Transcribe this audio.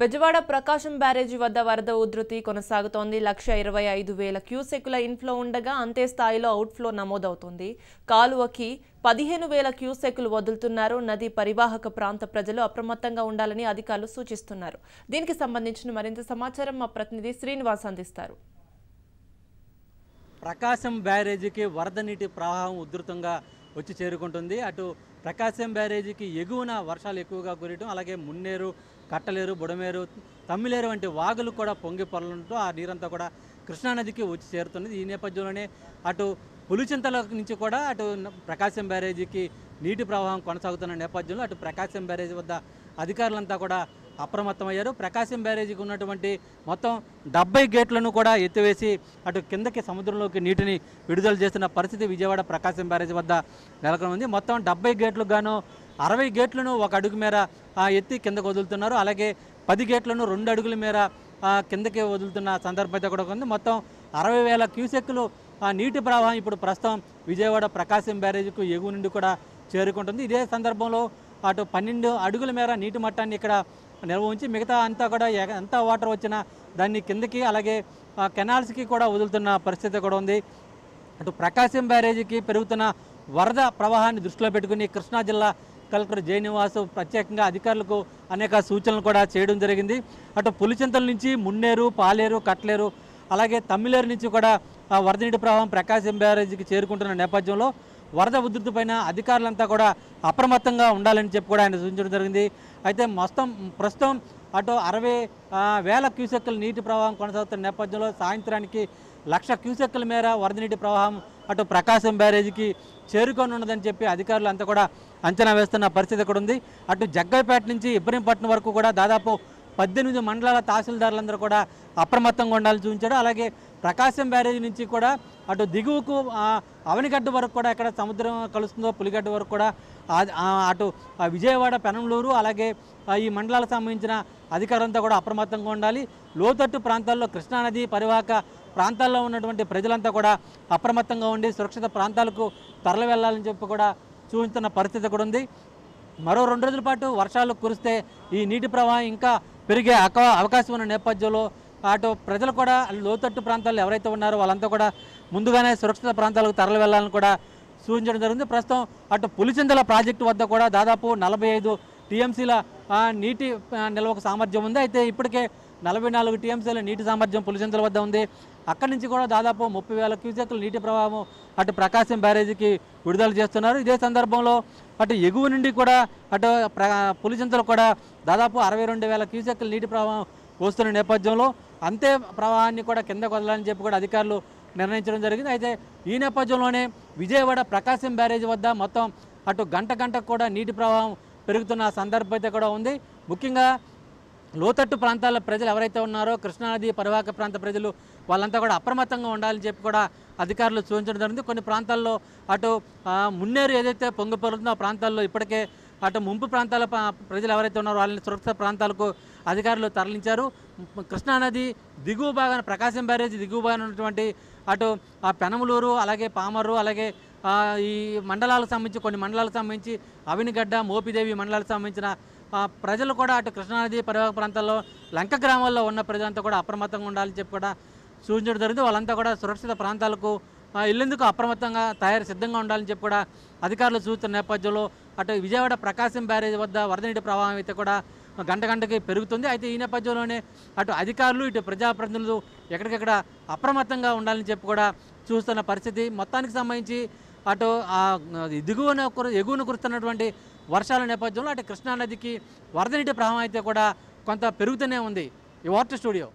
బెజవాడ ప్రకాశం బ్యారేజీ వద్ద వరద ఉధృతి కొనసాగుతోంది లక్ష ఇరవై ఐదు వేల క్యూసెక్ల ఇన్ఫ్లో ఉండగా అంతే స్థాయిలో అవుట్ఫ్లో నమోదవుతుంది కాలువకి పదిహేను వేల క్యూసెక్లు వదులుతున్నారు నది పరివాహక ప్రాంత ప్రజలు అప్రమత్తంగా ఉండాలని అధికారులు సూచిస్తున్నారు దీనికి సంబంధించిన మరింత సమాచారం మా ప్రతినిధి శ్రీనివాస్ అందిస్తారు ప్రకాశం బ్యారేజీకి వరద నీటి ప్రవాహం ఉధృతంగా వచ్చి చేరుకుంటుంది అటు ప్రకాశం బ్యారేజీకి ఎగువన వర్షాలు ఎక్కువగా కురియటం అలాగే మున్నేరు కట్టలేరు బుడమేరు తమ్మిలేరు వంటి వాగులు కూడా పొంగి పొరలంతో ఆ నీరంతా కూడా కృష్ణానదికి వచ్చి చేరుతున్నది ఈ నేపథ్యంలోనే అటు పులిచింతల నుంచి కూడా అటు ప్రకాశం బ్యారేజీకి నీటి ప్రవాహం కొనసాగుతున్న నేపథ్యంలో అటు ప్రకాశం బ్యారేజీ వద్ద అధికారులంతా కూడా అప్రమత్తమయ్యారు ప్రకాశం బ్యారేజీకి ఉన్నటువంటి మొత్తం డెబ్బై గేట్లను కూడా ఎత్తివేసి అటు కిందకి సముద్రంలోకి నీటిని విడుదల చేస్తున్న పరిస్థితి విజయవాడ ప్రకాశం బ్యారేజీ వద్ద నెలకొని ఉంది మొత్తం డెబ్బై గేట్లకు గాను అరవై గేట్లను ఒక అడుగు మేర ఎత్తి కిందకు వదులుతున్నారు అలాగే పది గేట్లను రెండు అడుగుల మేర కిందకి వదులుతున్న సందర్భం అయితే కూడా ఉంది మొత్తం అరవై వేల క్యూసెక్లు నీటి ప్రవాహం ఇప్పుడు ప్రస్తుతం విజయవాడ ప్రకాశం బ్యారేజీకు ఎగువ నుండి కూడా చేరుకుంటుంది ఇదే సందర్భంలో అటు పన్నెండు అడుగుల మేర నీటి మట్టాన్ని ఇక్కడ నిల్వ ఉంచి మిగతా అంతా కూడా ఎంత వాటర్ వచ్చినా దాన్ని కిందకి అలాగే కెనాల్స్కి కూడా వదులుతున్న పరిస్థితి కూడా ఉంది అటు ప్రకాశం బ్యారేజీకి పెరుగుతున్న వరద ప్రవాహాన్ని దృష్టిలో పెట్టుకుని కృష్ణా జిల్లా కలెక్టర్ జయనివాస్ ప్రత్యేకంగా అధికారులకు అనేక సూచనలు కూడా చేయడం జరిగింది అటు పులిచింతల నుంచి మున్నేరు పాలేరు కట్లేరు అలాగే తమ్మిలేరు నుంచి కూడా వరద నీటి ప్రవాహం ప్రకాశం బ్యారేజీకి చేరుకుంటున్న నేపథ్యంలో వరద ఉధృతి పైన అధికారులంతా కూడా అప్రమత్తంగా ఉండాలని చెప్పి కూడా ఆయన సూచించడం జరిగింది అయితే మొత్తం ప్రస్తుతం అటు అరవై వేల క్యూసెక్కుల నీటి ప్రవాహం కొనసాగుతున్న నేపథ్యంలో సాయంత్రానికి లక్ష క్యూసెక్కుల మేర వరద నీటి ప్రవాహం అటు ప్రకాశం బ్యారేజీకి చేరుకొని ఉన్నదని చెప్పి అధికారులు అంతా కూడా అంచనా వేస్తున్న పరిస్థితి ఇక్కడ ఉంది అటు జగ్గైపేట నుంచి ఇబ్రహీంపట్నం వరకు కూడా దాదాపు పద్దెనిమిది మండలాల తహసీల్దారులందరూ కూడా అప్రమత్తంగా ఉండాలని చూపించాడు అలాగే ప్రకాశం బ్యారేజీ నుంచి కూడా అటు దిగువకు అవనిగడ్డ వరకు కూడా ఎక్కడ సముద్రం కలుస్తుందో పులిగడ్డ వరకు కూడా అటు విజయవాడ పెనంలూరు అలాగే ఈ మండలాలకు సంబంధించిన అధికారులంతా కూడా అప్రమత్తంగా ఉండాలి లోతట్టు ప్రాంతాల్లో కృష్ణానది పరివాహక ప్రాంతాల్లో ఉన్నటువంటి ప్రజలంతా కూడా అప్రమత్తంగా ఉండి సురక్షిత ప్రాంతాలకు తరలి వెళ్ళాలని చెప్పి కూడా చూపిస్తున్న పరిస్థితి కూడా ఉంది మరో రెండు రోజుల పాటు వర్షాలు కురిస్తే ఈ నీటి ప్రవాహం ఇంకా పెరిగే అవకాశం ఉన్న నేపథ్యంలో అటు ప్రజలు కూడా లోతట్టు ప్రాంతాల్లో ఎవరైతే ఉన్నారో వాళ్ళంతా కూడా ముందుగానే సురక్షిత ప్రాంతాలకు తరలి వెళ్ళాలని కూడా సూచించడం జరిగింది ప్రస్తుతం అటు పులిచింతల ప్రాజెక్టు వద్ద కూడా దాదాపు నలభై ఐదు టీఎంసీల నీటి నిల్వకు సామర్థ్యం ఉంది అయితే ఇప్పటికే నలభై నాలుగు టీఎంసీల నీటి సామర్థ్యం పులిచింతల వద్ద ఉంది అక్కడి నుంచి కూడా దాదాపు ముప్పై వేల క్యూసెక్ల నీటి ప్రవాహం అటు ప్రకాశం బ్యారేజీకి విడుదల చేస్తున్నారు ఇదే సందర్భంలో అటు ఎగువ నుండి కూడా అటు పులిచింతలు కూడా దాదాపు అరవై రెండు వేల క్యూసెక్ల నీటి ప్రవాహం వస్తున్న నేపథ్యంలో అంతే ప్రవాహాన్ని కూడా కిందకు వదలాలని చెప్పి కూడా అధికారులు నిర్ణయించడం జరిగింది అయితే ఈ నేపథ్యంలోనే విజయవాడ ప్రకాశం బ్యారేజ్ వద్ద మొత్తం అటు గంట గంటకు కూడా నీటి ప్రవాహం పెరుగుతున్న అయితే కూడా ఉంది ముఖ్యంగా లోతట్టు ప్రాంతాల ప్రజలు ఎవరైతే ఉన్నారో కృష్ణానది పరివాహక ప్రాంత ప్రజలు వాళ్ళంతా కూడా అప్రమత్తంగా ఉండాలని చెప్పి కూడా అధికారులు సూచించడం జరిగింది కొన్ని ప్రాంతాల్లో అటు మున్నేరు ఏదైతే పొంగిపోతుందో ఆ ప్రాంతాల్లో ఇప్పటికే అటు ముంపు ప్రాంతాల ప్రజలు ఎవరైతే ఉన్నారో వాళ్ళని సురక్షిత ప్రాంతాలకు అధికారులు తరలించారు కృష్ణానది దిగువ భాగాన ప్రకాశం బ్యారేజ్ దిగువ భాగాన ఉన్నటువంటి అటు ఆ పెనమలూరు అలాగే పామరు అలాగే ఈ మండలాలకు సంబంధించి కొన్ని మండలాలకు సంబంధించి అవినిగడ్డ మోపిదేవి మండలాలకు సంబంధించిన ప్రజలు కూడా అటు కృష్ణానది పరివాహక ప్రాంతాల్లో లంక గ్రామాల్లో ఉన్న ప్రజలంతా కూడా అప్రమత్తంగా ఉండాలని చెప్పి కూడా సూచించడం జరిగింది వాళ్ళంతా కూడా సురక్షిత ప్రాంతాలకు ఇల్లందుకు అప్రమత్తంగా తయారు సిద్ధంగా ఉండాలని చెప్పి కూడా అధికారులు చూస్తున్న నేపథ్యంలో అటు విజయవాడ ప్రకాశం బ్యారేజ్ వద్ద వరద నీటి ప్రవాహం అయితే కూడా గంట గంటకి పెరుగుతుంది అయితే ఈ నేపథ్యంలోనే అటు అధికారులు ఇటు ప్రజాప్రతినిధులు ఎక్కడికక్కడ అప్రమత్తంగా ఉండాలని చెప్పి కూడా చూస్తున్న పరిస్థితి మొత్తానికి సంబంధించి అటు దిగువన ఎగువన కురుస్తున్నటువంటి వర్షాల నేపథ్యంలో అటు కృష్ణానదికి వరద నీటి ప్రవాహం అయితే కూడా కొంత పెరుగుతూనే ఉంది ఈ వార్త స్టూడియో